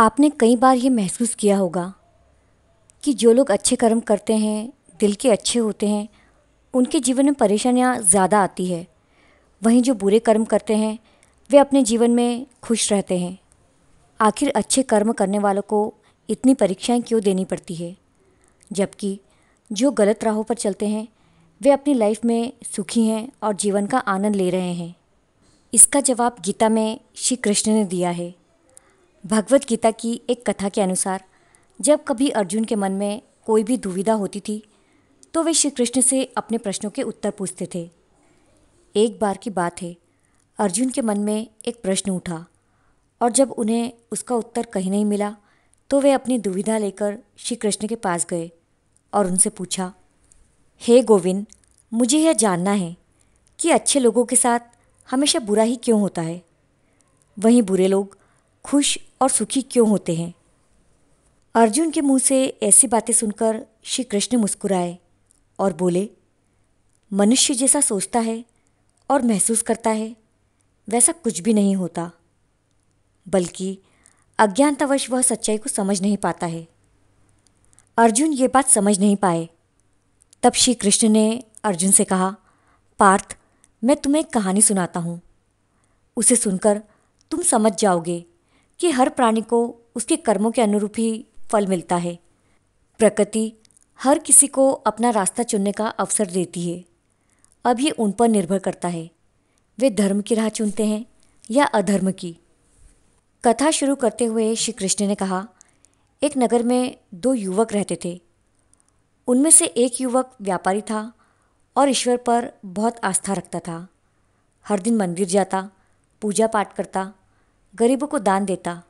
आपने कई बार ये महसूस किया होगा कि जो लोग अच्छे कर्म करते हैं दिल के अच्छे होते हैं उनके जीवन में परेशानियाँ ज़्यादा आती है वहीं जो बुरे कर्म करते हैं वे अपने जीवन में खुश रहते हैं आखिर अच्छे कर्म करने वालों को इतनी परीक्षाएं क्यों देनी पड़ती है जबकि जो गलत राहों पर चलते हैं वे अपनी लाइफ में सुखी हैं और जीवन का आनंद ले रहे हैं इसका जवाब गीता में श्री कृष्ण ने दिया है भगवत गीता की एक कथा के अनुसार जब कभी अर्जुन के मन में कोई भी दुविधा होती थी तो वे श्री कृष्ण से अपने प्रश्नों के उत्तर पूछते थे एक बार की बात है अर्जुन के मन में एक प्रश्न उठा और जब उन्हें उसका उत्तर कहीं नहीं मिला तो वे अपनी दुविधा लेकर श्री कृष्ण के पास गए और उनसे पूछा हे hey गोविंद मुझे यह जानना है कि अच्छे लोगों के साथ हमेशा बुरा ही क्यों होता है वहीं बुरे लोग खुश और सुखी क्यों होते हैं अर्जुन के मुंह से ऐसी बातें सुनकर श्री कृष्ण मुस्कुराए और बोले मनुष्य जैसा सोचता है और महसूस करता है वैसा कुछ भी नहीं होता बल्कि अज्ञानतावश वह सच्चाई को समझ नहीं पाता है अर्जुन ये बात समझ नहीं पाए तब श्री कृष्ण ने अर्जुन से कहा पार्थ मैं तुम्हें एक कहानी सुनाता हूँ उसे सुनकर तुम समझ जाओगे कि हर प्राणी को उसके कर्मों के अनुरूप ही फल मिलता है प्रकृति हर किसी को अपना रास्ता चुनने का अवसर देती है अब ये उन पर निर्भर करता है वे धर्म की राह चुनते हैं या अधर्म की कथा शुरू करते हुए श्री कृष्ण ने कहा एक नगर में दो युवक रहते थे उनमें से एक युवक व्यापारी था और ईश्वर पर बहुत आस्था रखता था हर दिन मंदिर जाता पूजा पाठ करता गरीबों को दान देता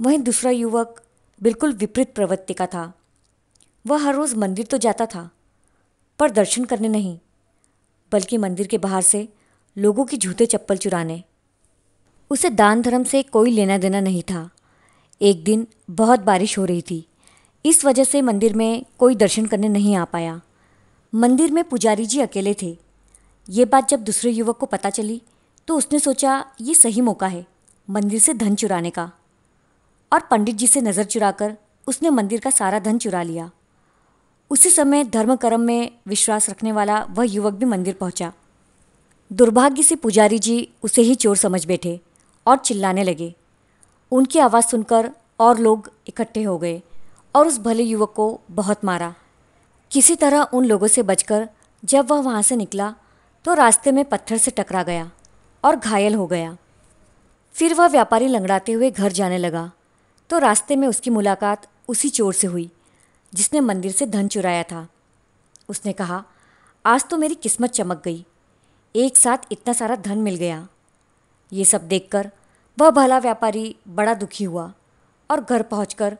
वहीं दूसरा युवक बिल्कुल विपरीत प्रवृत्ति का था वह हर रोज़ मंदिर तो जाता था पर दर्शन करने नहीं बल्कि मंदिर के बाहर से लोगों की जूते चप्पल चुराने उसे दान धर्म से कोई लेना देना नहीं था एक दिन बहुत बारिश हो रही थी इस वजह से मंदिर में कोई दर्शन करने नहीं आ पाया मंदिर में पुजारी जी अकेले थे ये बात जब दूसरे युवक को पता चली तो उसने सोचा ये सही मौका है मंदिर से धन चुराने का और पंडित जी से नज़र चुराकर उसने मंदिर का सारा धन चुरा लिया उसी समय धर्म कर्म में विश्वास रखने वाला वह युवक भी मंदिर पहुंचा। दुर्भाग्य से पुजारी जी उसे ही चोर समझ बैठे और चिल्लाने लगे उनकी आवाज़ सुनकर और लोग इकट्ठे हो गए और उस भले युवक को बहुत मारा किसी तरह उन लोगों से बचकर जब वह वहाँ से निकला तो रास्ते में पत्थर से टकरा गया और घायल हो गया फिर वह व्यापारी लंगड़ाते हुए घर जाने लगा तो रास्ते में उसकी मुलाकात उसी चोर से हुई जिसने मंदिर से धन चुराया था उसने कहा आज तो मेरी किस्मत चमक गई एक साथ इतना सारा धन मिल गया ये सब देखकर वह भला व्यापारी बड़ा दुखी हुआ और घर पहुंचकर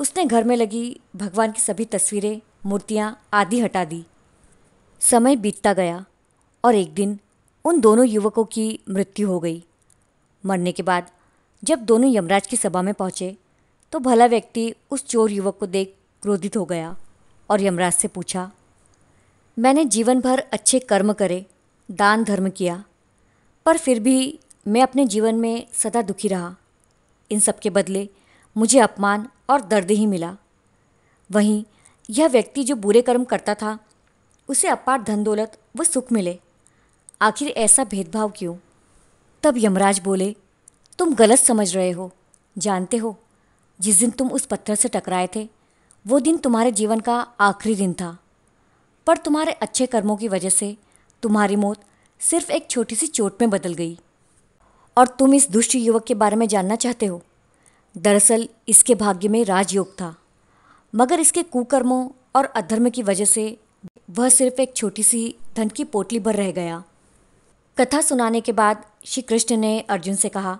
उसने घर में लगी भगवान की सभी तस्वीरें मूर्तियाँ आदि हटा दी समय बीतता गया और एक दिन उन दोनों युवकों की मृत्यु हो गई मरने के बाद जब दोनों यमराज की सभा में पहुँचे तो भला व्यक्ति उस चोर युवक को देख क्रोधित हो गया और यमराज से पूछा मैंने जीवन भर अच्छे कर्म करे दान धर्म किया पर फिर भी मैं अपने जीवन में सदा दुखी रहा इन सब के बदले मुझे अपमान और दर्द ही मिला वहीं यह व्यक्ति जो बुरे कर्म करता था उसे अपार धन दौलत व सुख मिले आखिर ऐसा भेदभाव क्यों तब यमराज बोले तुम गलत समझ रहे हो जानते हो जिस दिन तुम उस पत्थर से टकराए थे वो दिन तुम्हारे जीवन का आखिरी दिन था पर तुम्हारे अच्छे कर्मों की वजह से तुम्हारी मौत सिर्फ एक छोटी सी चोट में बदल गई और तुम इस दुष्ट युवक के बारे में जानना चाहते हो दरअसल इसके भाग्य में राजयोग था मगर इसके कुकर्मों और अधर्म की वजह से वह सिर्फ एक छोटी सी धन की पोटली भर रह गया कथा सुनाने के बाद श्री कृष्ण ने अर्जुन से कहा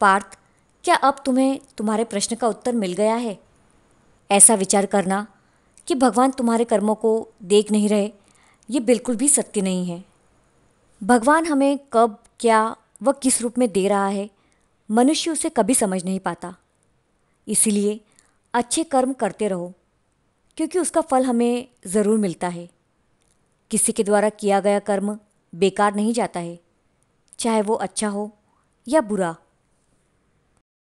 पार्थ क्या अब तुम्हें तुम्हारे प्रश्न का उत्तर मिल गया है ऐसा विचार करना कि भगवान तुम्हारे कर्मों को देख नहीं रहे ये बिल्कुल भी सत्य नहीं है भगवान हमें कब क्या व किस रूप में दे रहा है मनुष्य उसे कभी समझ नहीं पाता इसीलिए अच्छे कर्म करते रहो क्योंकि उसका फल हमें ज़रूर मिलता है किसी के द्वारा किया गया कर्म बेकार नहीं जाता है चाहे वो अच्छा हो या बुरा